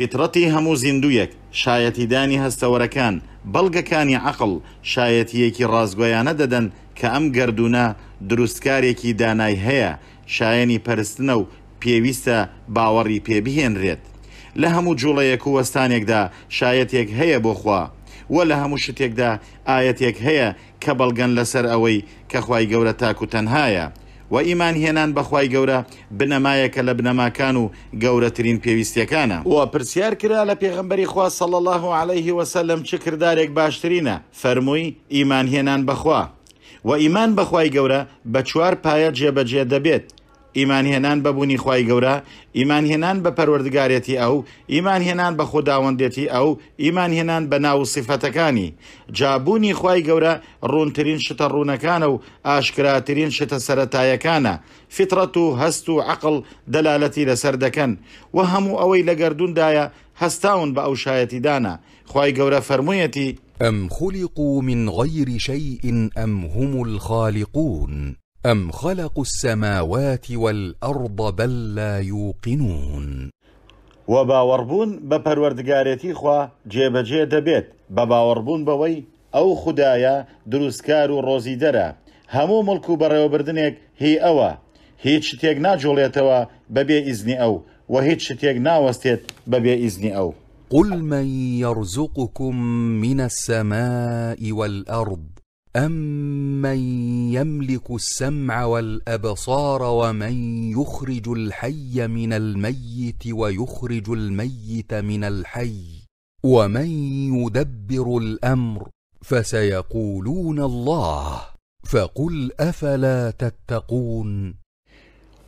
فیتەتی هەموو زیندویەک شایەتیدانی هەستەوەرەکان بەڵگەکانی عقل شایەتیەکی ڕازگۆیانە دەدەن کە ئەم گردونە دروستکارێکی دانای هەیە شایەنی پەرستنە و پێویستە باوەڕی پێبیهێنرێت لە هەموو جوڵەیەک و وەستانێکدا شایەتێک هەیە بۆ خوا وە لە هەموو شتێکدا ئاەتێک هەیە کە بەڵگەن لەسەر ئەوەی کەخوای گەورە تاکو تەنهایە و ئیمان هێنان بەخوای گەورە بنەمایەکە لە بنەماکان و گەورەترین پێویستەکانە وە پرسیار کرا لە پێغمبەری خوا سەڵ الله عليه وسلم چ کردارێک باشترینە فەرمووی ئیمان هێنان بەخوا و ئیمان بەخوای گەورە بە چوار پایە جێبەجێ دەبێت ئیمانهێنان بەبوونی خی گەورە ئیمانهێنان بە پەروەردگارەتی ئەو ئیمانهێنان بە خۆداوەندێتی ئەو ئیمانهێنان بە ناو سیفەتەکانی جابوونی خی گەورە ڕوونترین شتە ڕوونەکانە و ئاشکراترین شتە سەتایەکانە فترەت و هەست و عقل دەلالەتی لەسەر دەکەن و هەموو ئەوەی لە گردوندایە هەستاون بە ئەو شایەتی دانا خی گەورە فەرموویەتی ئەم خولیق و من غەیری شەیئین ئەم هم الخالیقون. أم خلقوا السماوات والأرض بل لا يوقنون وباوربون باوەڕبوون خوا جێبەجێ دەبێت بە باوەڕبوون بەوەی ئەو خوددایە دروستکار روزي درا همو ملكو برايو بردنك هي أوا هیچ شتێک ناجۆڵێتەوە بەبێ ئیزنی ئەو و هیچ شتێک ناوەستێت بەبێ ئیزنی ئەو قل من يرزقكم من السماء والأرض أم من يملك السمع والابصار ومن يخرج الحي من الميت ويخرج الميت من الحي ومن يدبر الامر فسيقولون الله فقل افلا تتقون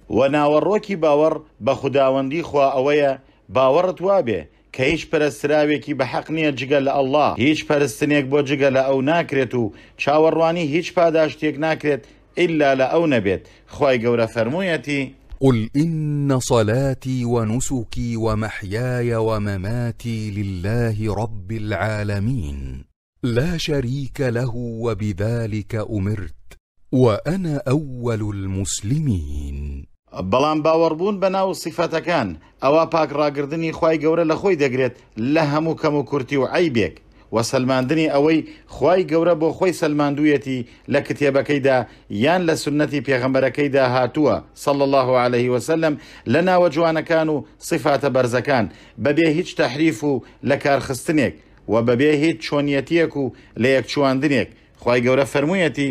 وَنَا باوەڕ بَاوَرْ خودداوەندی خوا اويا باورت وابه کە هیچ پەرستراوێکی بەحەق نییە جگە لە ئەله هیچ پەرستنێک بۆ جگە لە ئەو ناکرێت و چاوەڕوانی هیچ پاداشتێک ناکرێت إلا لأو نبيت خواي قورة فرمويتي قل إن صلاتي ونسكي ومحياي ومماتي لله رب العالمين لا شريك له وبذلك أمرت وأنا أول المسلمين بەڵام باوەڕبوون بە ناو سیفەتەکان ئەوە پاکڕاگردنی خی گەورە لە خۆی دەگرێت لە هەموو کەم و کورتی و عیبێک و سلماندنی ئەوەی خی گەورە بۆ خۆی سلماندویەتی لە کتێبەکەیدا یان لە سنەتی پێغەمبەرەکەیدا هاتووە سەڵ الله عليه وسلم لە ناوە جوانەکان و سیفاتە بەرزەکان بەبێ هیچ تەحریف و لە کارخستنێک و بەبێ هیچ چۆنیەتیەک و لە یەک چواندنێک خی گەورە فەرموویەتی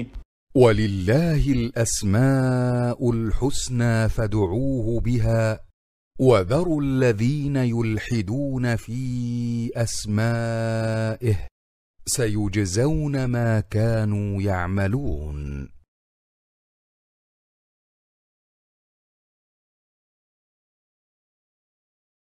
ولله الأسماء الحسنى فادعوه بها وذروا الذين يلحدون في أسمائه سيجزون ما كانوا يعملون